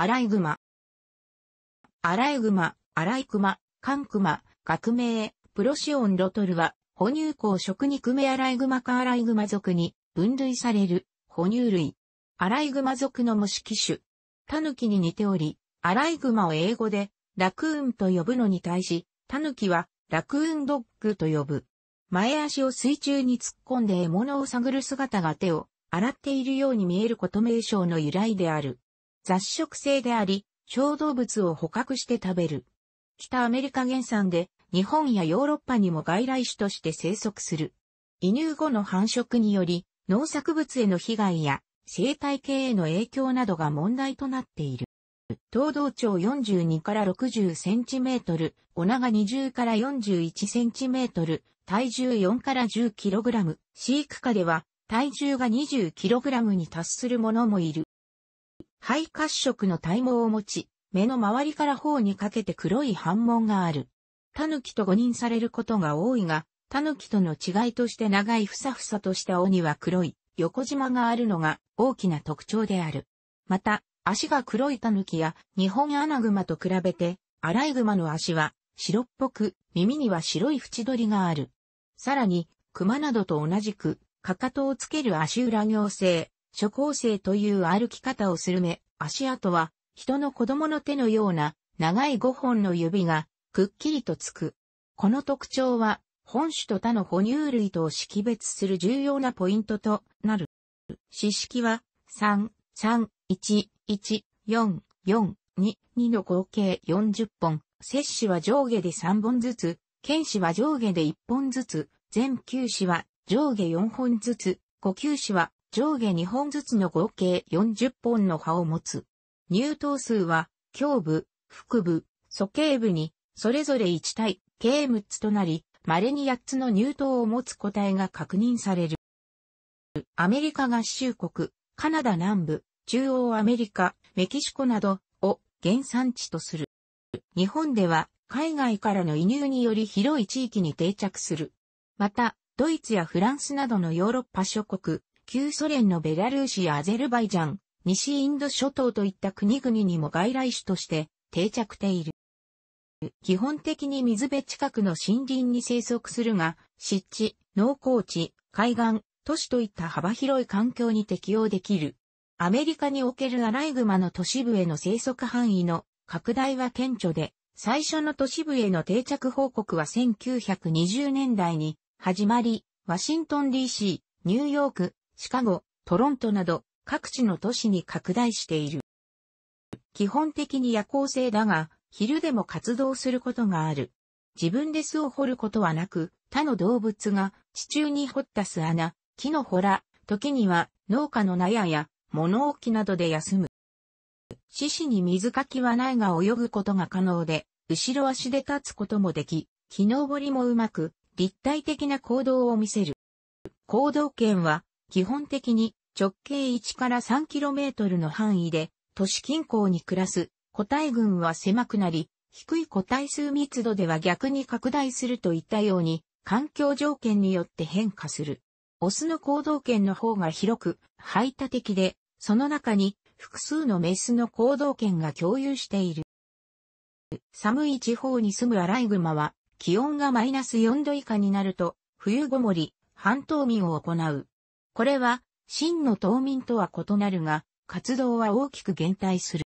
アライグマ。アライグマ、アライクマ、カンクマ、学名、プロシオンロトルは、哺乳口食肉目アライグマかアライグマ属に分類される、哺乳類。アライグマ属の模式種。タヌキに似ており、アライグマを英語で、ラクーンと呼ぶのに対し、タヌキは、ラクーンドッグと呼ぶ。前足を水中に突っ込んで獲物を探る姿が手を洗っているように見えること名称の由来である。雑食性であり、小動物を捕獲して食べる。北アメリカ原産で、日本やヨーロッパにも外来種として生息する。移入後の繁殖により、農作物への被害や生態系への影響などが問題となっている。東道町42から60センチメートル、お長20から41センチメートル、体重4から10キログラム、飼育下では体重が20キログラムに達するものもいる。肺褐色の体毛を持ち、目の周りから頬にかけて黒い反紋がある。タヌキと誤認されることが多いが、タヌキとの違いとして長いふさふさとした尾には黒い横縞があるのが大きな特徴である。また、足が黒いタヌキや日本アナグマと比べて、アライグマの足は白っぽく、耳には白い縁取りがある。さらに、熊などと同じく、かかとをつける足裏行性、諸行生という歩き方をするめ、足跡は、人の子供の手のような、長い5本の指が、くっきりとつく。この特徴は、本種と他の哺乳類とを識別する重要なポイントとなる。四式は、3、3、1、1、4、4、2、2の合計40本、摂氏は上下で3本ずつ、剣士は上下で1本ずつ、全9士は上下4本ずつ、5球士は上下2本ずつの合計40本の葉を持つ。乳頭数は、胸部、腹部、鼠径部に、それぞれ1対、計6つとなり、稀に8つの乳頭を持つ個体が確認される。アメリカ合衆国、カナダ南部、中央アメリカ、メキシコなどを原産地とする。日本では海外からの輸入により広い地域に定着する。また、ドイツやフランスなどのヨーロッパ諸国、旧ソ連のベラルーシやアゼルバイジャン、西インド諸島といった国々にも外来種として定着している。基本的に水辺近くの森林に生息するが、湿地、農耕地、海岸、都市といった幅広い環境に適応できる。アメリカにおけるアライグマの都市部への生息範囲の拡大は顕著で、最初の都市部への定着報告は1920年代に始まり、ワシントン DC、ニューヨーク、シカゴ、トロントなど各地の都市に拡大している。基本的に夜行性だが、昼でも活動することがある。自分で巣を掘ることはなく、他の動物が地中に掘った巣穴、木の掘ら、時には農家の納屋や物置などで休む。獅子に水かきはないが泳ぐことが可能で、後ろ足で立つこともでき、木登りもうまく、立体的な行動を見せる。行動圏は基本的に直径1から 3km の範囲で都市近郊に暮らす個体群は狭くなり、低い個体数密度では逆に拡大するといったように、環境条件によって変化する。オスの行動圏の方が広く、排他的で、その中に複数のメスの行動圏が共有している。寒い地方に住むアライグマは、気温がマイナス4度以下になると、冬ごもり、半冬眠を行う。これは、真の島民とは異なるが、活動は大きく減退する。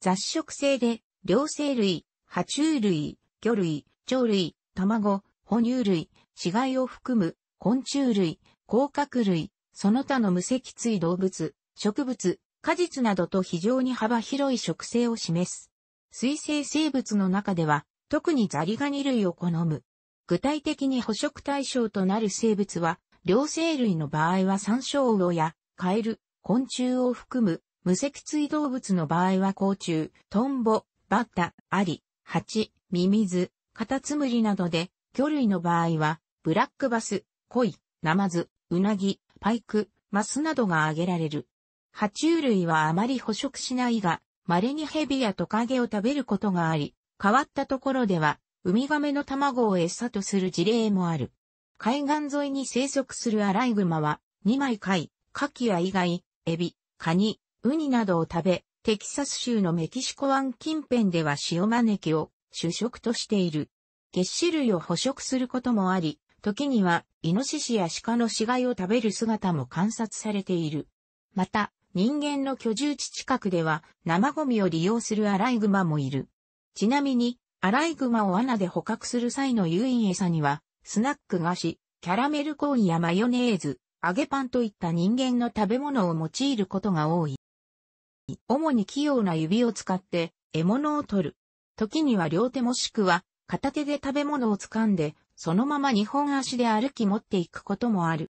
雑食性で、両生類、爬虫類、魚類、鳥類、卵、哺乳類、死骸を含む昆虫類、甲殻類、その他の無脊椎動物、植物、果実などと非常に幅広い植生を示す。水生生物の中では、特にザリガニ類を好む。具体的に捕食対象となる生物は、両生類の場合は山椒魚やカエル、昆虫を含む無脊椎動物の場合は甲虫、トンボ、バッタ、アリ、ハチ、ミミズ、カタツムリなどで、魚類の場合は、ブラックバス、コイ、ナマズ、ウナギ、パイク、マスなどが挙げられる。爬虫類はあまり捕食しないが、稀にヘビやトカゲを食べることがあり、変わったところでは、ウミガメの卵を餌とする事例もある。海岸沿いに生息するアライグマは、二枚貝、カキや以外、エビ、カニ、ウニなどを食べ、テキサス州のメキシコ湾近辺では塩招きを主食としている。月種類を捕食することもあり、時にはイノシシや鹿の死骸を食べる姿も観察されている。また、人間の居住地近くでは生ゴミを利用するアライグマもいる。ちなみに、アライグマを罠で捕獲する際の誘引餌には、スナック菓子、キャラメルコーンやマヨネーズ、揚げパンといった人間の食べ物を用いることが多い。主に器用な指を使って獲物を取る。時には両手もしくは片手で食べ物を掴んで、そのまま二本足で歩き持っていくこともある。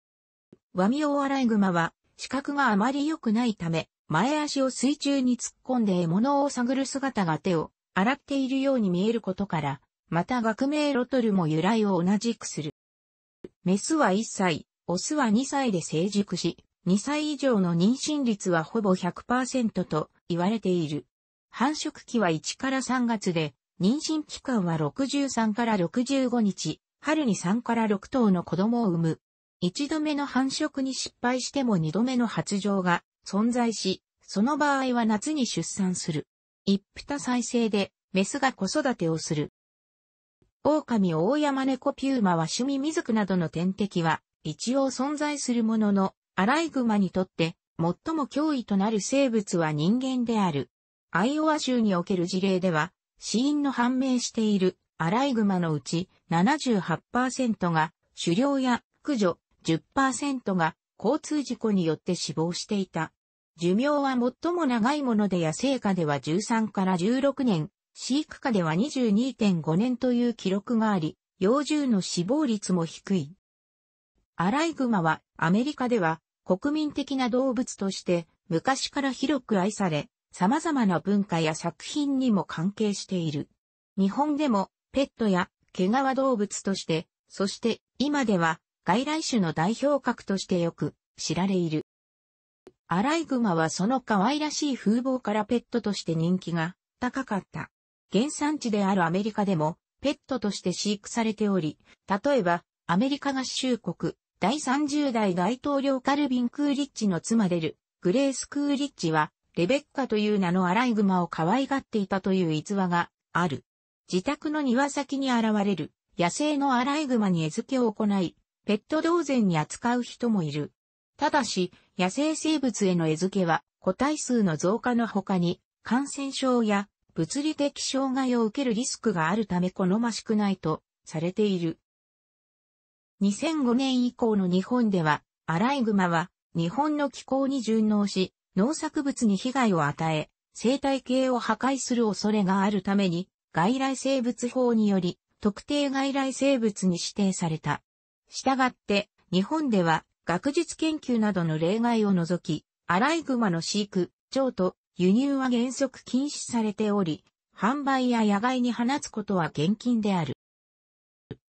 ワミオアライグマは視覚があまり良くないため、前足を水中に突っ込んで獲物を探る姿が手を洗っているように見えることから、また学名ロトルも由来を同じくする。メスは1歳、オスは2歳で成熟し、2歳以上の妊娠率はほぼ100%と言われている。繁殖期は1から3月で、妊娠期間は63から65日、春に3から6頭の子供を産む。一度目の繁殖に失敗しても二度目の発情が存在し、その場合は夏に出産する。一夫多妻制で、メスが子育てをする。狼大山猫ピューマは趣味水ズなどの天敵は一応存在するものの、アライグマにとって最も脅威となる生物は人間である。アイオワ州における事例では、死因の判明しているアライグマのうち78%が狩猟や駆除、10%が交通事故によって死亡していた。寿命は最も長いもので野生下では13から16年、飼育下では22.5年という記録があり、幼獣の死亡率も低い。アライグマはアメリカでは国民的な動物として昔から広く愛され、様々な文化や作品にも関係している。日本でもペットや毛皮動物として、そして今では外来種の代表格としてよく知られいる。アライグマはその可愛らしい風貌からペットとして人気が高かった。原産地であるアメリカでも、ペットとして飼育されており、例えば、アメリカ合衆国、第30代大統領カルビン・クーリッチの妻でる、グレース・クーリッチは、レベッカという名のアライグマを可愛がっていたという逸話がある。自宅の庭先に現れる野生のアライグマに餌付けを行い、ペット同然に扱う人もいる。ただし、野生生物への餌付けは個体数の増加の他に、感染症や物理的障害を受けるリスクがあるため好ましくないとされている。2005年以降の日本では、アライグマは日本の気候に順応し、農作物に被害を与え、生態系を破壊する恐れがあるために、外来生物法により、特定外来生物に指定された。したがって、日本では学術研究などの例外を除き、アライグマの飼育、譲渡、輸入は原則禁止されており、販売や野外に放つことは厳禁である。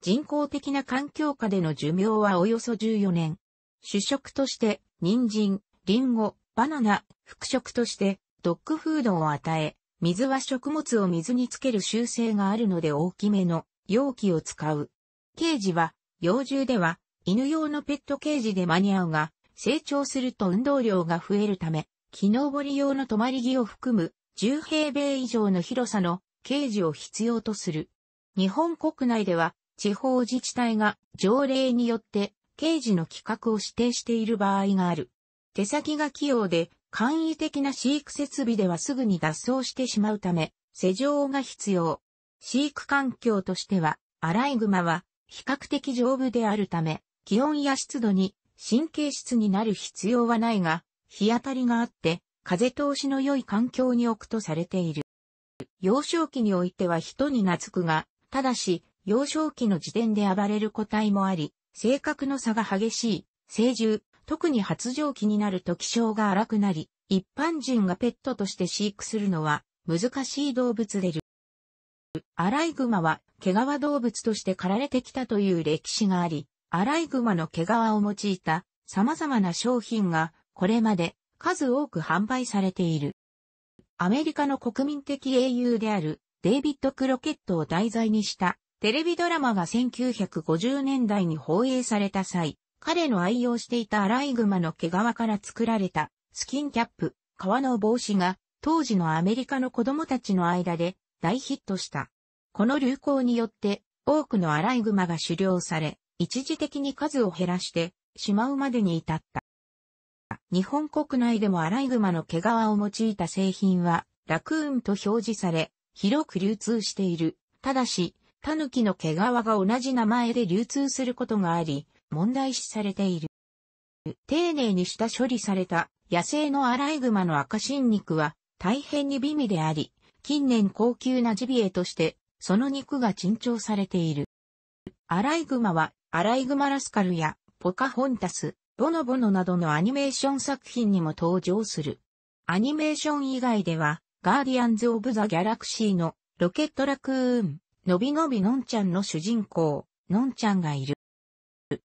人工的な環境下での寿命はおよそ14年。主食として、人参、リンゴ、バナナ、副食として、ドッグフードを与え、水は食物を水につける習性があるので大きめの容器を使う。ケージは、幼獣では、犬用のペットケージで間に合うが、成長すると運動量が増えるため、木登り用の泊まり木を含む10平米以上の広さのケージを必要とする。日本国内では地方自治体が条例によってケージの規格を指定している場合がある。手先が器用で簡易的な飼育設備ではすぐに脱走してしまうため、施錠が必要。飼育環境としては、アライグマは比較的丈夫であるため、気温や湿度に神経質になる必要はないが、日当たりがあって、風通しの良い環境に置くとされている。幼少期においては人に懐くが、ただし、幼少期の時点で暴れる個体もあり、性格の差が激しい、成獣、特に発情期になると気性が荒くなり、一般人がペットとして飼育するのは難しい動物でる。アライグマは毛皮動物として狩られてきたという歴史があり、アライグマの毛皮を用いた様々な商品がこれまで数多く販売されている。アメリカの国民的英雄であるデイビッド・クロケットを題材にしたテレビドラマが1950年代に放映された際、彼の愛用していたアライグマの毛皮から作られたスキンキャップ、革の帽子が当時のアメリカの子供たちの間で大ヒットした。この流行によって多くのアライグマが狩猟され、一時的に数を減らしてしまうまでに至った。日本国内でもアライグマの毛皮を用いた製品は、ラクーンと表示され、広く流通している。ただし、タヌキの毛皮が同じ名前で流通することがあり、問題視されている。丁寧に下処理された野生のアライグマの赤新肉は大変に美味であり、近年高級なジビエとしてその肉が珍重されている。アライグマはアライグマラスカルやポカホンタス、ボノボノなどのアニメーション作品にも登場する。アニメーション以外では、ガーディアンズ・オブ・ザ・ギャラクシーのロケットラクーン、のびのびのんちゃんの主人公、のんちゃんがいる。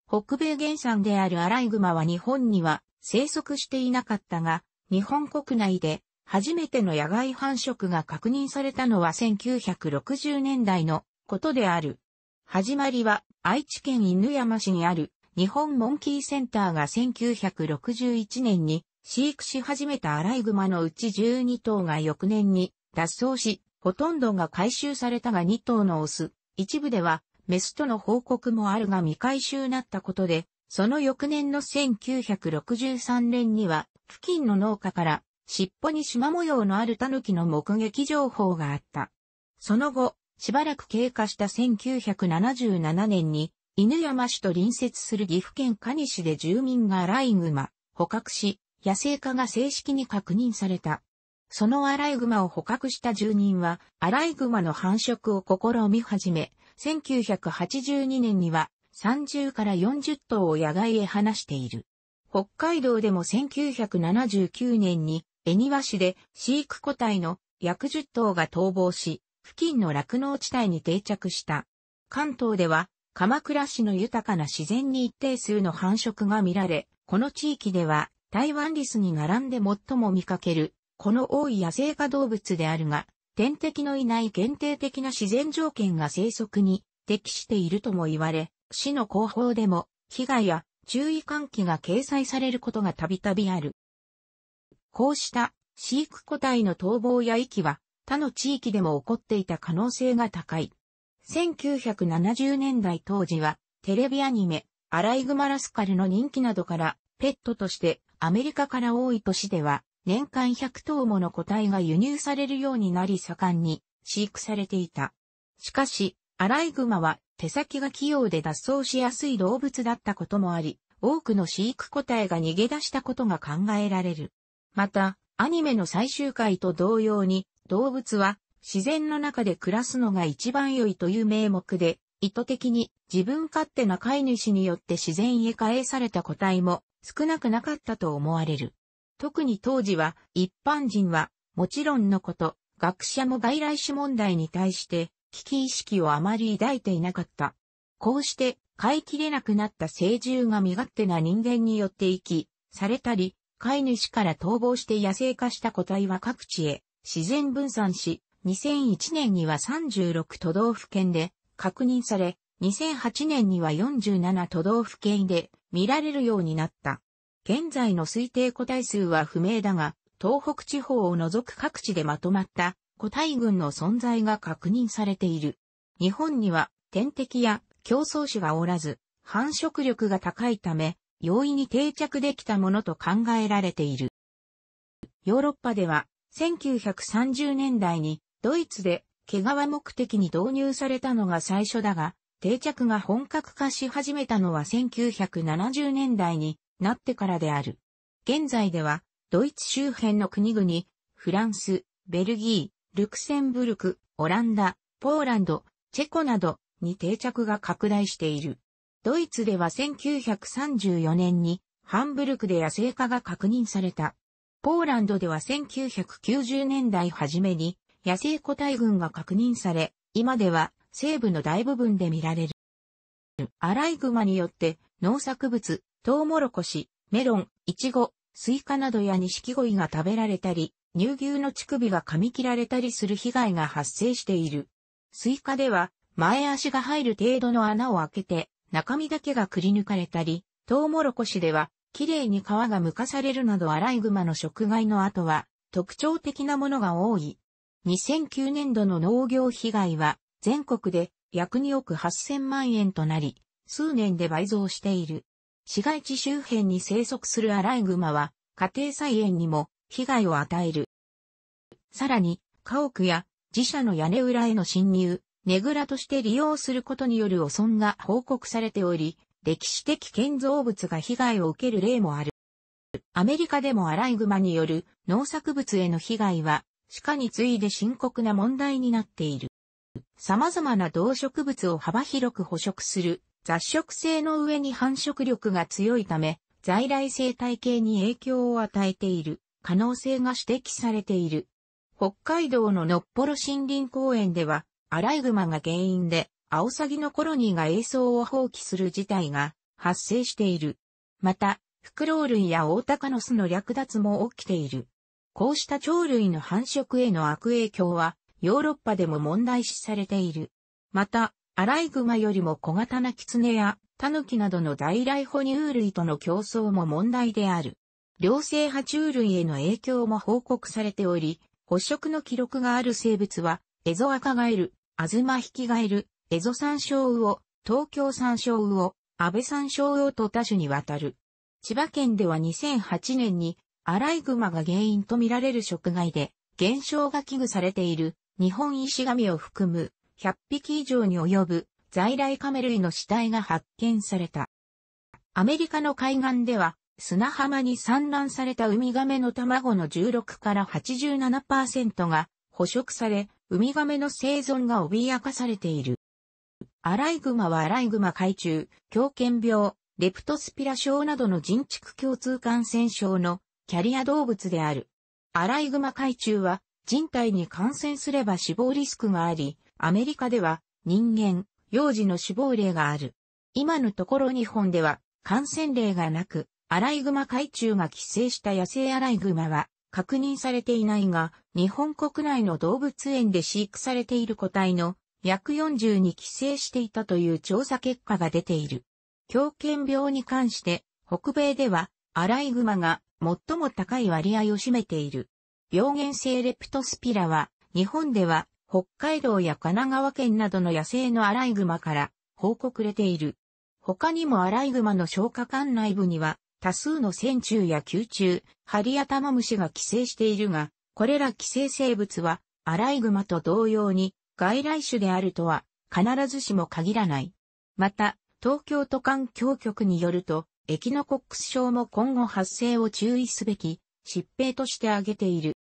北米原産であるアライグマは日本には生息していなかったが、日本国内で初めての野外繁殖が確認されたのは1960年代のことである。始まりは愛知県犬山市にある日本モンキーセンターが1961年に飼育し始めたアライグマのうち12頭が翌年に脱走し、ほとんどが回収されたが2頭のオス、一部ではメスとの報告もあるが未回収なったことで、その翌年の1963年には付近の農家から尻尾に縞模様のあるタヌキの目撃情報があった。その後、しばらく経過した1977年に犬山市と隣接する岐阜県可児市で住民がアライグマ、捕獲し、野生化が正式に確認された。そのアライグマを捕獲した住人は、アライグマの繁殖を試み始め、1982年には30から40頭を野外へ放している。北海道でも1979年に、恵庭市で飼育個体の約10頭が逃亡し、付近の落農地帯に定着した。関東では鎌倉市の豊かな自然に一定数の繁殖が見られ、この地域では台湾リスに並んで最も見かける、この多い野生化動物であるが、天敵のいない限定的な自然条件が生息に適しているとも言われ、市の広報でも、被害や注意喚起が掲載されることがたびたびある。こうした飼育個体の逃亡や遺棄は他の地域でも起こっていた可能性が高い。1970年代当時は、テレビアニメ、アライグマラスカルの人気などから、ペットとしてアメリカから多い都市では、年間100頭もの個体が輸入されるようになり盛んに飼育されていた。しかし、アライグマは手先が器用で脱走しやすい動物だったこともあり、多くの飼育個体が逃げ出したことが考えられる。また、アニメの最終回と同様に、動物は自然の中で暮らすのが一番良いという名目で、意図的に自分勝手な飼い主によって自然へ返された個体も少なくなかったと思われる。特に当時は一般人はもちろんのこと学者も外来種問題に対して危機意識をあまり抱いていなかった。こうして飼いきれなくなった成獣が身勝手な人間によって生き、されたり、飼い主から逃亡して野生化した個体は各地へ自然分散し、2001年には36都道府県で確認され、2008年には47都道府県で見られるようになった。現在の推定個体数は不明だが、東北地方を除く各地でまとまった個体群の存在が確認されている。日本には天敵や競争種がおらず、繁殖力が高いため、容易に定着できたものと考えられている。ヨーロッパでは1930年代にドイツで毛皮目的に導入されたのが最初だが、定着が本格化し始めたのは1970年代になってからである。現在では、ドイツ周辺の国々、フランス、ベルギー、ルクセンブルク、オランダ、ポーランド、チェコなどに定着が拡大している。ドイツでは1934年にハンブルクで野生化が確認された。ポーランドでは1990年代初めに野生個体群が確認され、今では西部の大部分で見られる。アライグマによって農作物、トウモロコシ、メロン、イチゴ、スイカなどやニシキゴイが食べられたり、乳牛の乳首が噛み切られたりする被害が発生している。スイカでは前足が入る程度の穴を開けて中身だけがくり抜かれたり、トウモロコシでは綺麗に皮が剥かされるなどアライグマの食害の後は特徴的なものが多い。2009年度の農業被害は全国で約2億8000万円となり、数年で倍増している。市街地周辺に生息するアライグマは家庭菜園にも被害を与える。さらに、家屋や自社の屋根裏への侵入、ねぐらとして利用することによる汚損が報告されており、歴史的建造物が被害を受ける例もある。アメリカでもアライグマによる農作物への被害は地下に次いで深刻な問題になっている。様々な動植物を幅広く捕食する雑食性の上に繁殖力が強いため、在来生態系に影響を与えている可能性が指摘されている。北海道ののっぽろ森林公園では、アライグマが原因で、アオサギのコロニーが栄草を放棄する事態が発生している。また、フクロウ類やオオタカノスの略奪も起きている。こうした鳥類の繁殖への悪影響は、ヨーロッパでも問題視されている。また、アライグマよりも小型なキツネやタヌキなどの外来哺乳類との競争も問題である。両性爬虫類への影響も報告されており、捕食の記録がある生物は、エゾアカガエル、アズマヒキガエル、エゾサンショウウオ、東京サンショウウオ、安倍サンショウウオと多種にわたる。千葉県では2008年にアライグマが原因とみられる食害で、減少が危惧されている日本石神を含む100匹以上に及ぶ在来カメ類の死体が発見された。アメリカの海岸では砂浜に産卵されたウミガメの卵の16から87%が捕食され、ウミガメの生存が脅かされている。アライグマはアライグマ海中、狂犬病、レプトスピラ症などの人畜共通感染症のキャリア動物である。アライグマ海中は人体に感染すれば死亡リスクがあり、アメリカでは人間、幼児の死亡例がある。今のところ日本では感染例がなく、アライグマ海中が寄生した野生アライグマは確認されていないが、日本国内の動物園で飼育されている個体の約40に寄生していたという調査結果が出ている。狂犬病に関して、北米ではアライグマが最も高い割合を占めている。病原性レプトスピラは、日本では北海道や神奈川県などの野生のアライグマから報告れている。他にもアライグマの消化管内部には多数の線虫や球虫、ハリアタマムシが寄生しているが、これら寄生生物はアライグマと同様に外来種であるとは必ずしも限らない。また、東京都環境局によると、エキノコックス症も今後発生を注意すべき疾病として挙げている。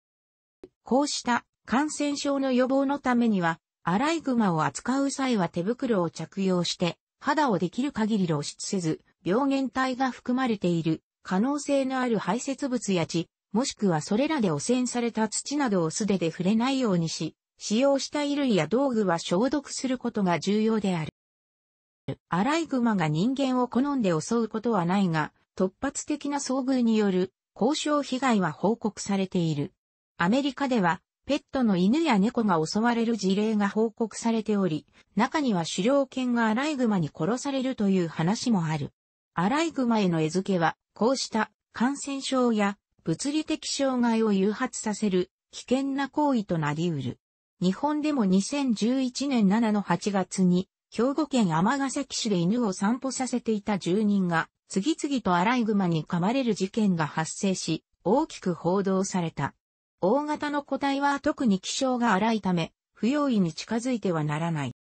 こうした感染症の予防のためには、アライグマを扱う際は手袋を着用して、肌をできる限り露出せず、病原体が含まれている可能性のある排泄物や血、もしくはそれらで汚染された土などを素手で触れないようにし、使用した衣類や道具は消毒することが重要である。アライグマが人間を好んで襲うことはないが、突発的な遭遇による交渉被害は報告されている。アメリカでは、ペットの犬や猫が襲われる事例が報告されており、中には狩猟犬がアライグマに殺されるという話もある。アライグマへの餌付けは、こうした感染症や物理的障害を誘発させる危険な行為となり得る。日本でも2011年7の8月に兵庫県尼崎市で犬を散歩させていた住人が、次々とアライグマに噛まれる事件が発生し、大きく報道された。大型の個体は特に気性が荒いため、不用意に近づいてはならない。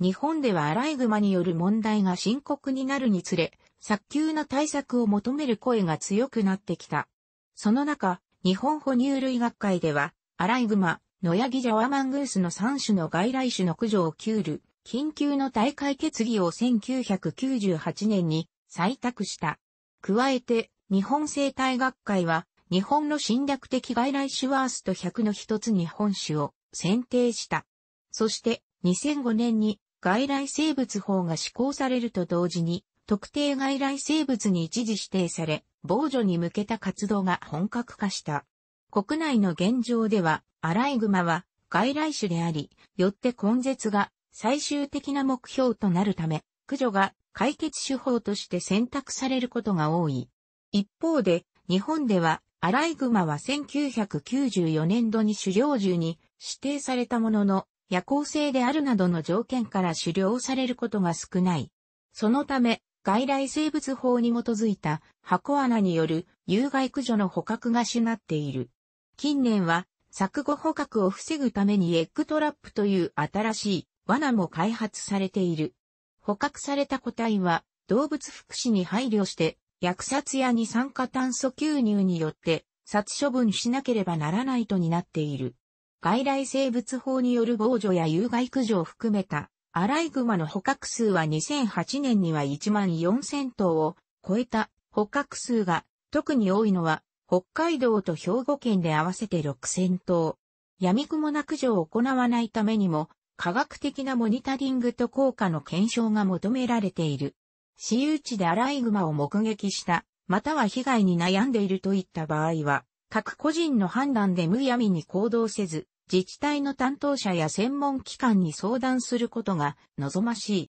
日本ではアライグマによる問題が深刻になるにつれ、早急な対策を求める声が強くなってきた。その中、日本哺乳類学会では、アライグマ、野ヤギジャワマングースの3種の外来種の駆除をキュール、緊急の大会決議を1998年に採択した。加えて、日本生態学会は、日本の侵略的外来種ワースト100の一つ日本種を選定した。そして、2005年に外来生物法が施行されると同時に、特定外来生物に一時指定され、防除に向けた活動が本格化した。国内の現状では、アライグマは外来種であり、よって根絶が最終的な目標となるため、駆除が解決手法として選択されることが多い。一方で、日本では、アライグマは1994年度に狩猟銃に指定されたものの、夜行性であるなどの条件から狩猟されることが少ない。そのため、外来生物法に基づいた箱穴による有害駆除の捕獲が主なっている。近年は、錯誤捕獲を防ぐためにエッグトラップという新しい罠も開発されている。捕獲された個体は動物福祉に配慮して薬殺や二酸化炭素吸入によって殺処分しなければならないとになっている。外来生物法による防除や有害駆除を含めたアライグマの捕獲数は2008年には1万4000頭を超えた捕獲数が特に多いのは北海道と兵庫県で合わせて6000頭。闇雲な駆除を行わないためにも科学的なモニタリングと効果の検証が求められている。私有地でアライグマを目撃した、または被害に悩んでいるといった場合は、各個人の判断でむやみに行動せず、自治体の担当者や専門機関に相談することが望ましい。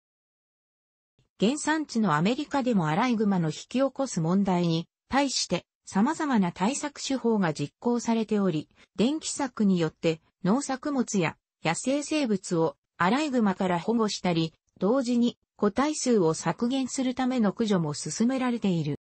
原産地のアメリカでもアライグマの引き起こす問題に対して様々な対策手法が実行されており、電気柵によって農作物や野生生物をアライグマから保護したり、同時に個体数を削減するための駆除も進められている。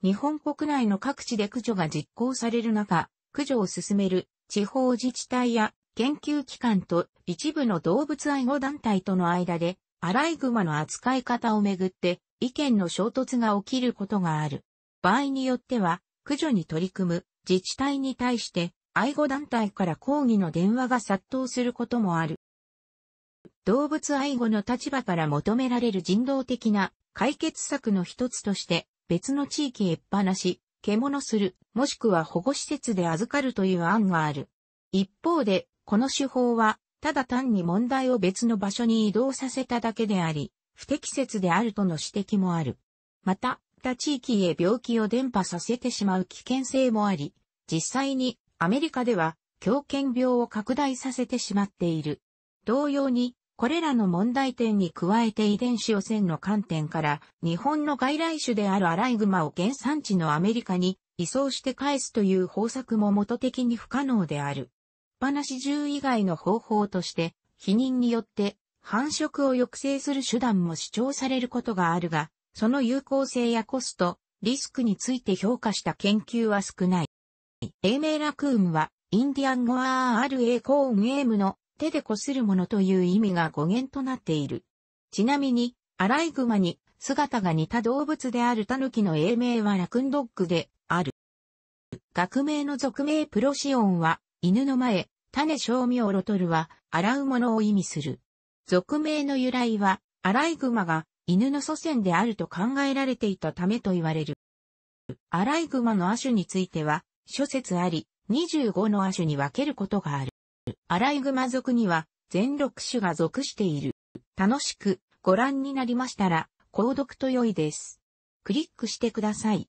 日本国内の各地で駆除が実行される中、駆除を進める地方自治体や研究機関と一部の動物愛護団体との間で、アライグマの扱い方をめぐって意見の衝突が起きることがある。場合によっては、駆除に取り組む自治体に対して愛護団体から抗議の電話が殺到することもある。動物愛護の立場から求められる人道的な解決策の一つとして別の地域へっぱなし、獣する、もしくは保護施設で預かるという案がある。一方で、この手法は、ただ単に問題を別の場所に移動させただけであり、不適切であるとの指摘もある。また、他地域へ病気を伝播させてしまう危険性もあり、実際にアメリカでは狂犬病を拡大させてしまっている。同様に、これらの問題点に加えて遺伝子汚染の観点から、日本の外来種であるアライグマを原産地のアメリカに移送して返すという方策も元的に不可能である。話中以外の方法として、否認によって繁殖を抑制する手段も主張されることがあるが、その有効性やコスト、リスクについて評価した研究は少ない。英名ラクーンは、インディアンゴアー RA コーンエームの手でこするものという意味が語源となっている。ちなみに、アライグマに姿が似た動物であるタヌキの英名はラクンドッグである。学名の俗名プロシオンは、犬の前、種小名ロトルは、洗うものを意味する。俗名の由来は、アライグマが犬の祖先であると考えられていたためと言われる。アライグマの亜種については、諸説あり、25の亜種に分けることがある。アライグマ族には全6種が属している。楽しくご覧になりましたら、購読と良いです。クリックしてください。